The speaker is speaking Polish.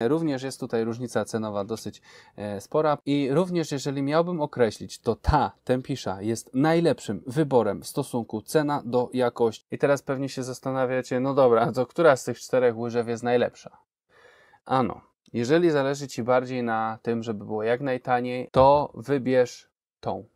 Również jest tutaj różnica cenowa dosyć e, spora i również jeżeli miałbym określić, to ta tempisza jest najlepszym wyborem w stosunku cena do jakości. I teraz pewnie się zastanawiacie, no dobra, to która z tych czterech łyżew jest najlepsza? Ano, jeżeli zależy Ci bardziej na tym, żeby było jak najtaniej, to wybierz tą.